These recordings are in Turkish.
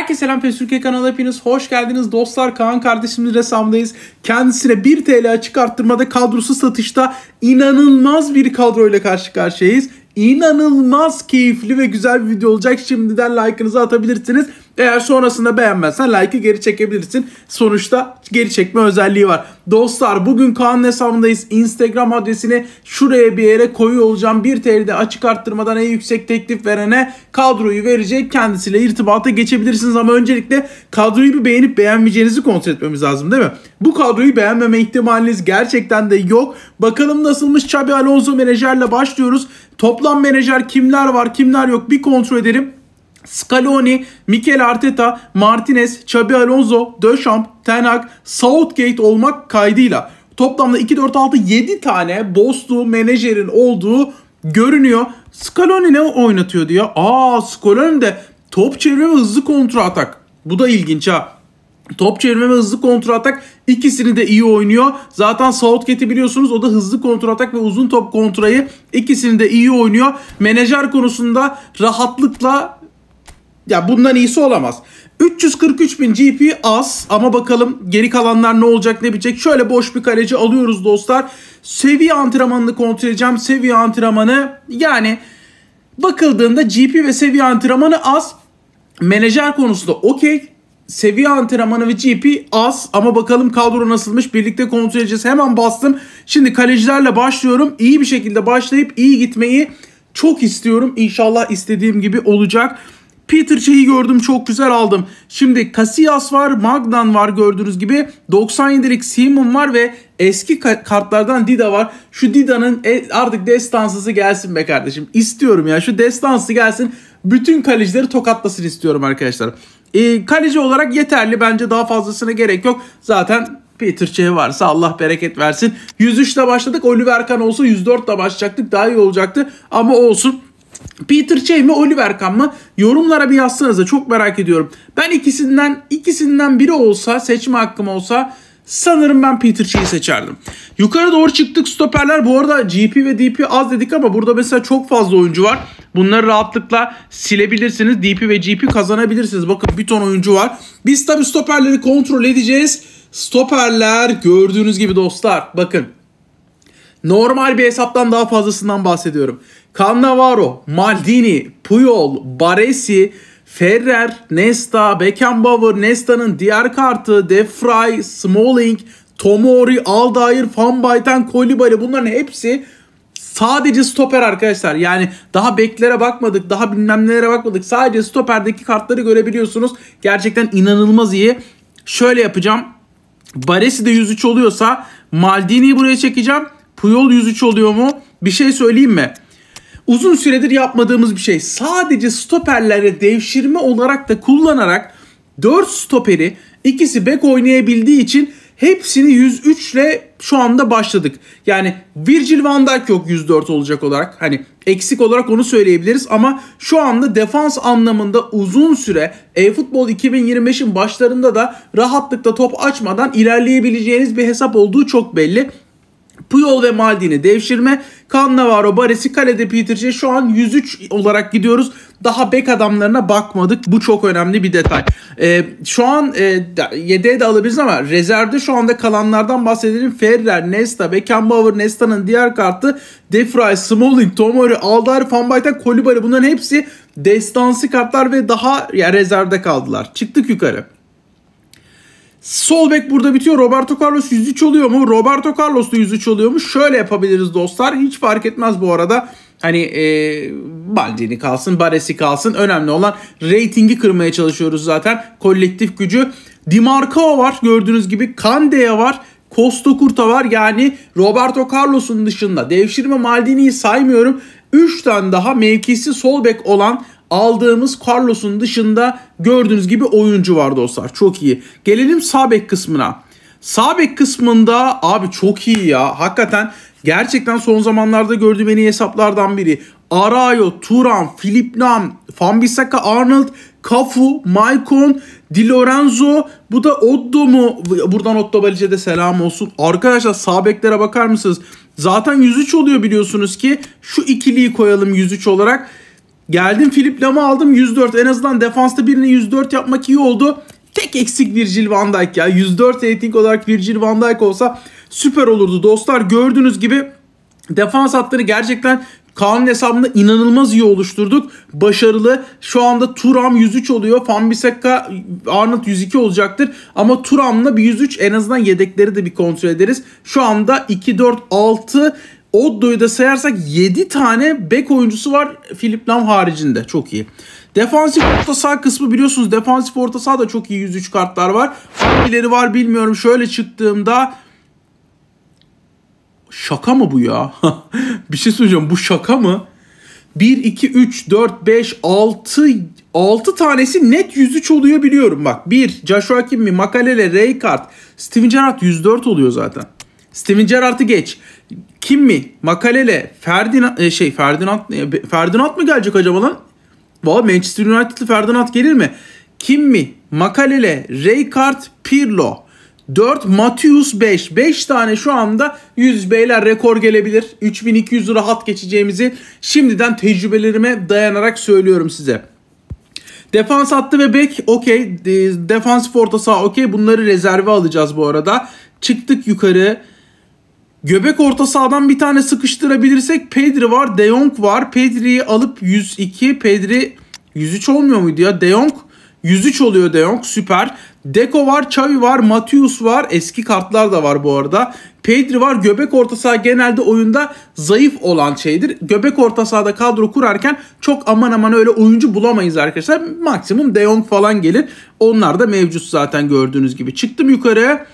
Herkese selam PES Türkiye kanalı hepiniz hoş geldiniz dostlar. Kaan kardeşimiz ressamdayız. Kendisine 1 TL açık arttırmada kadrosu satışta inanılmaz bir kadroyla karşı karşıyayız. İnanılmaz keyifli ve güzel bir video olacak. Şimdiden like'ınızı atabilirsiniz. Eğer sonrasında beğenmezsen like'ı geri çekebilirsin. Sonuçta geri çekme özelliği var. Dostlar bugün Kaan'ın hesabındayız. Instagram adresini şuraya bir yere koyu olacağım. 1 TL'de açık arttırmadan en yüksek teklif verene kadroyu verecek. Kendisiyle irtibata geçebilirsiniz ama öncelikle kadroyu bir beğenip beğenmeyeceğinizi kontrol etmemiz lazım değil mi? Bu kadroyu beğenmeme ihtimaliniz gerçekten de yok. Bakalım nasılmış Xabi Alonso menajerle başlıyoruz. Toplam menajer kimler var kimler yok bir kontrol edelim. Scaloni, Mikel Arteta, Martinez, Xabi Alonso, Deschamps, Ten Hag, Southgate olmak kaydıyla toplamda 2-4-6-7 tane bosslu menajerin olduğu görünüyor. Scaloni ne oynatıyor diyor. Aa Scaloni de top çevirme ve hızlı kontra atak. Bu da ilginç ha. Top çevirme ve hızlı kontra atak ikisini de iyi oynuyor. Zaten Southgate'i biliyorsunuz o da hızlı kontra atak ve uzun top kontrayı ikisini de iyi oynuyor. Menajer konusunda rahatlıkla ya bundan iyisi olamaz. 343 bin GP az ama bakalım geri kalanlar ne olacak ne bitecek. Şöyle boş bir kaleci alıyoruz dostlar. Seviye antrenmanını kontrol edeceğim. Seviye antrenmanı yani bakıldığında GP ve seviye antrenmanı az. Menajer konusunda okey. Seviye antrenmanı ve GP az ama bakalım kadro nasılmış birlikte kontrol edeceğiz. Hemen bastım. Şimdi kalecilerle başlıyorum. İyi bir şekilde başlayıp iyi gitmeyi çok istiyorum. İnşallah istediğim gibi olacak. Peter Çeyi gördüm çok güzel aldım. Şimdi Casillas var, Magdan var gördüğünüz gibi. 97'lik Simon var ve eski kartlardan Dida var. Şu Dida'nın e, artık destansısı gelsin be kardeşim. İstiyorum ya şu destansı gelsin. Bütün kalecileri tokatlasın istiyorum arkadaşlar. E, kaleci olarak yeterli bence daha fazlasına gerek yok. Zaten Peter Çeh varsa Allah bereket versin. 103 ile başladık. Oliver Kahn olsa 104 ile başlayacaktık. Daha iyi olacaktı. Ama olsun. Peter Cey mi Oliver Kahn mı? Yorumlara bir yazsanıza çok merak ediyorum. Ben ikisinden ikisinden biri olsa seçme hakkım olsa sanırım ben Peter Cey'i seçerdim. Yukarı doğru çıktık stoperler. Bu arada GP ve DP az dedik ama burada mesela çok fazla oyuncu var. Bunları rahatlıkla silebilirsiniz. DP ve GP kazanabilirsiniz. Bakın bir ton oyuncu var. Biz tabii stoperleri kontrol edeceğiz. Stoperler gördüğünüz gibi dostlar bakın Normal bir hesaptan daha fazlasından bahsediyorum. Cannavaro, Maldini, Puyol, Baresi, Ferrer, Nesta, Beckenbauer, Nesta'nın diğer kartı, Defray, Smalling, Tomori, Aldair, Van Bayten, Kolibali bunların hepsi sadece stoper arkadaşlar. Yani daha beklere bakmadık, daha bilmem nelere bakmadık. Sadece stoperdeki kartları görebiliyorsunuz. Gerçekten inanılmaz iyi. Şöyle yapacağım. Baresi de 103 oluyorsa Maldini'yi buraya çekeceğim. Puyol 103 oluyor mu? Bir şey söyleyeyim mi? Uzun süredir yapmadığımız bir şey. Sadece stoperlere devşirme olarak da kullanarak 4 stoperi ikisi bek oynayabildiği için hepsini 103 ile şu anda başladık. Yani Virgil van Dijk yok 104 olacak olarak. Hani eksik olarak onu söyleyebiliriz ama şu anda defans anlamında uzun süre e-futbol 2025'in başlarında da rahatlıkla top açmadan ilerleyebileceğiniz bir hesap olduğu çok belli. Puyol ve Maldini devşirme. Cannavaro, Baresi, kalede Peter Cech. Şu an 103 olarak gidiyoruz. Daha bek adamlarına bakmadık. Bu çok önemli bir detay. Ee, şu an e, yedeğe de alabiliriz ama rezervde şu anda kalanlardan bahsedelim. Ferrer, Nesta, Beckenbauer, Nesta'nın diğer kartı Defray, Smalling, Tomori, Aldar, Van Bayk'ten bunların hepsi destansı kartlar ve daha ya, rezervde kaldılar. Çıktık yukarı. Sol bek burada bitiyor. Roberto Carlos 103 oluyor mu? Roberto Carlos da 103 oluyor mu? Şöyle yapabiliriz dostlar. Hiç fark etmez bu arada. Hani e, Baldini kalsın, Baresi kalsın. Önemli olan reytingi kırmaya çalışıyoruz zaten. Kolektif gücü. Dimarcao var gördüğünüz gibi. Kande'ye var. Costa Curta var. Yani Roberto Carlos'un dışında devşirme Maldini'yi saymıyorum. 3 tane daha mevkisi sol bek olan aldığımız Carlos'un dışında gördüğünüz gibi oyuncu var dostlar. Çok iyi. Gelelim sağ bek kısmına. Sağ bek kısmında abi çok iyi ya. Hakikaten gerçekten son zamanlarda gördüğüm en iyi hesaplardan biri. Arayo, Turan, Filip Nam, Fambisaka, Arnold, Kafu, Maicon, Di Lorenzo. Bu da Oddo mu? Buradan Oddo de selam olsun. Arkadaşlar sağ beklere bakar mısınız? Zaten 103 oluyor biliyorsunuz ki. Şu ikiliyi koyalım 103 olarak. Geldim Filip Lam'ı aldım 104. En azından defansta birini 104 yapmak iyi oldu. Tek eksik Virgil van Dijk ya. 104 rating olarak Virgil van Dijk olsa süper olurdu dostlar. Gördüğünüz gibi defans hatları gerçekten Kaan'ın hesabında inanılmaz iyi oluşturduk. Başarılı. Şu anda Turam 103 oluyor. Fambisaka Arnold 102 olacaktır. Ama Turam'la bir 103 en azından yedekleri de bir kontrol ederiz. Şu anda 2, 4, 6 Oddo'yu da sayarsak 7 tane bek oyuncusu var Philip Lam haricinde. Çok iyi. Defansif orta sağ kısmı biliyorsunuz. Defansif orta sağ da çok iyi 103 kartlar var. Hangileri var bilmiyorum. Şöyle çıktığımda şaka mı bu ya? bir şey söyleyeceğim. Bu şaka mı? 1, 2, 3, 4, 5, 6, 6 tanesi net 103 oluyor biliyorum bak. 1, Joshua Kimmi, Makalele, Raykart, Steven Gerrard 104 oluyor zaten. Steven Gerrard'ı geç. Kim mi? Makalele, Ferdinand e, şey Ferdinand e, Ferdinand mı gelecek acaba lan? Valla Manchester United'lı Ferdinand gelir mi? Kim mi? Makalele, Rijkaard, Pirlo. 4 Matius 5. 5 tane şu anda 100 beyler rekor gelebilir. 3200 lira hat geçeceğimizi şimdiden tecrübelerime dayanarak söylüyorum size. Defans attı ve bek okey. Defans orta saha okey. Bunları rezerve alacağız bu arada. Çıktık yukarı. Göbek orta sahadan bir tane sıkıştırabilirsek Pedri var, De Jong var. Pedri'yi alıp 102, Pedri 103 olmuyor muydu ya? De Jong 103 oluyor De Jong süper. Deco var, Xavi var, Matius var. Eski kartlar da var bu arada. Pedri var. Göbek orta saha genelde oyunda zayıf olan şeydir. Göbek orta sahada kadro kurarken çok aman aman öyle oyuncu bulamayız arkadaşlar. Maksimum De Jong falan gelir. Onlar da mevcut zaten gördüğünüz gibi. Çıktım yukarıya.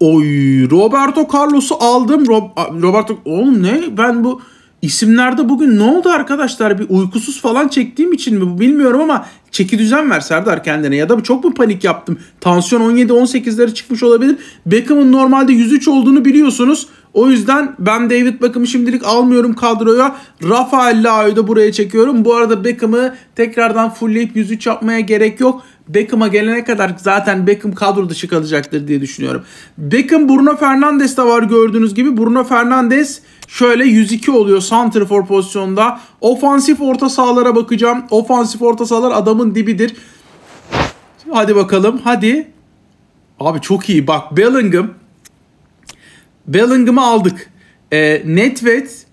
Oy Roberto Carlos'u aldım. Rob, Roberto oğlum ne? Ben bu isimlerde bugün ne oldu arkadaşlar? Bir uykusuz falan çektiğim için mi? Bilmiyorum ama çeki düzen ver Serdar kendine. Ya da çok mu panik yaptım? Tansiyon 17-18'lere çıkmış olabilir. Beckham'ın normalde 103 olduğunu biliyorsunuz. O yüzden ben David Beckham'ı şimdilik almıyorum kadroya. Rafael Lao'yu da buraya çekiyorum. Bu arada Beckham'ı tekrardan fullleyip 103 yapmaya gerek yok. Beckham'a gelene kadar zaten Beckham kadro dışı kalacaktır diye düşünüyorum. Beckham Bruno Fernandes de var gördüğünüz gibi. Bruno Fernandes şöyle 102 oluyor santrfor pozisyonda. Ofansif orta sahalara bakacağım. Ofansif orta sahalar adamın dibidir. Hadi bakalım hadi. Abi çok iyi bak Bellingham. Bellingham'ı aldık. E, ee, Netvet.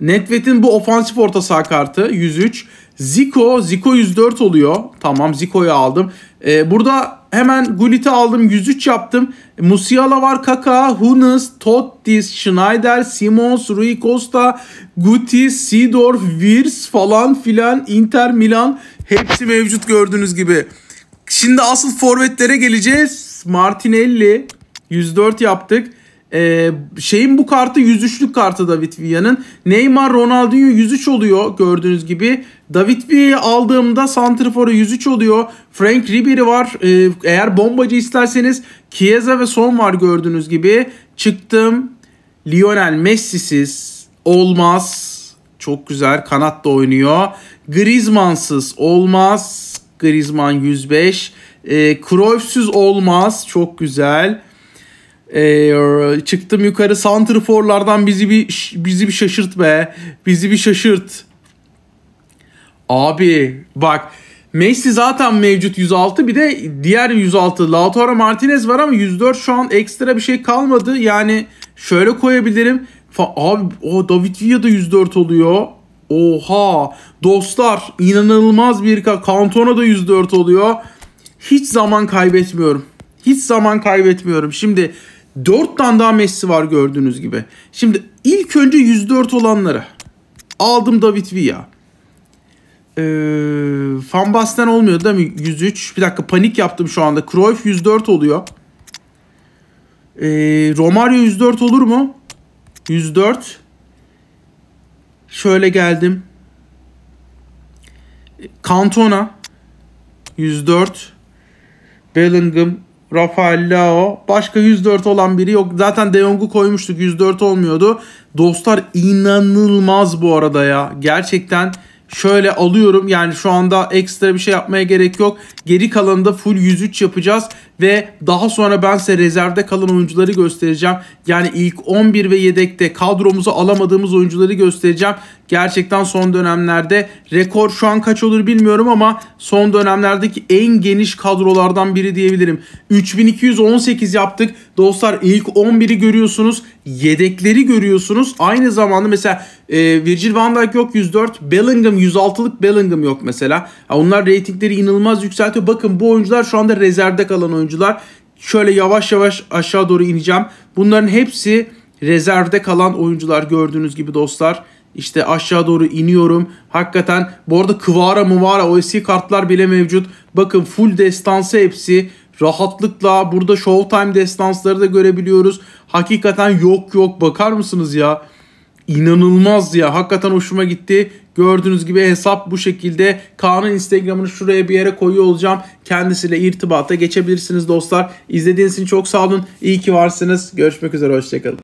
Netvet'in bu ofansif orta saha kartı 103. Zico, Zico 104 oluyor. Tamam Zico'yu aldım. Ee, burada hemen Gullit'i aldım 103 yaptım. Musiala var, Kaka, Hunes, Totti, Schneider, Simons, Rui Costa, Guti, Sidorf, Virs falan filan, Inter, Milan hepsi mevcut gördüğünüz gibi. Şimdi asıl forvetlere geleceğiz. Martinelli 104 yaptık. Ee, şeyin bu kartı 103'lük kartı David Villa'nın. Neymar Ronaldinho 103 oluyor gördüğünüz gibi. David Villa'yı aldığımda Santriforu 103 oluyor. Frank Ribery var. Ee, eğer bombacı isterseniz Chiesa ve Son var gördüğünüz gibi. Çıktım. Lionel Messi'siz olmaz. Çok güzel kanat da oynuyor. Griezmann'sız olmaz. Griezmann 105. E, ee, Cruyff'süz olmaz. Çok güzel. Ee, çıktım yukarı santrforlardan bizi bir bizi bir şaşırt be. Bizi bir şaşırt. Abi bak Messi zaten mevcut 106 bir de diğer 106 Lautaro Martinez var ama 104 şu an ekstra bir şey kalmadı. Yani şöyle koyabilirim. Fa abi o David Villa da 104 oluyor. Oha dostlar inanılmaz bir ka Kantona da 104 oluyor. Hiç zaman kaybetmiyorum. Hiç zaman kaybetmiyorum. Şimdi 4 tane daha Messi var gördüğünüz gibi. Şimdi ilk önce 104 olanları. Aldım David Villa. Ee, Van Basten olmuyor değil mi? 103. Bir dakika panik yaptım şu anda. Cruyff 104 oluyor. Ee, Romario 104 olur mu? 104. Şöyle geldim. Cantona 104. Bellingham Rafael Leao. Başka 104 olan biri yok. Zaten De Jong'u koymuştuk 104 olmuyordu. Dostlar inanılmaz bu arada ya. Gerçekten şöyle alıyorum. Yani şu anda ekstra bir şey yapmaya gerek yok. Geri kalanında full 103 yapacağız ve daha sonra ben size rezervde kalan oyuncuları göstereceğim. Yani ilk 11 ve yedekte kadromuza alamadığımız oyuncuları göstereceğim. Gerçekten son dönemlerde rekor şu an kaç olur bilmiyorum ama son dönemlerdeki en geniş kadrolardan biri diyebilirim. 3218 yaptık. Dostlar ilk 11'i görüyorsunuz. Yedekleri görüyorsunuz. Aynı zamanda mesela e, Virgil van Dijk yok 104. Bellingham 106'lık Bellingham yok mesela. Ya onlar reytingleri inanılmaz yükseltiyor. Bakın bu oyuncular şu anda rezervde kalan oyuncular oyuncular. Şöyle yavaş yavaş aşağı doğru ineceğim. Bunların hepsi rezervde kalan oyuncular gördüğünüz gibi dostlar. İşte aşağı doğru iniyorum. Hakikaten bu arada Kıvara Mıvara o eski kartlar bile mevcut. Bakın full destansı hepsi. Rahatlıkla burada Showtime destansları da görebiliyoruz. Hakikaten yok yok bakar mısınız ya? İnanılmaz ya. Hakikaten hoşuma gitti. Gördüğünüz gibi hesap bu şekilde. Kaan'ın Instagram'ını şuraya bir yere koyuyor olacağım. Kendisiyle irtibata geçebilirsiniz dostlar. İzlediğiniz için çok sağ olun. İyi ki varsınız. Görüşmek üzere. Hoşçakalın.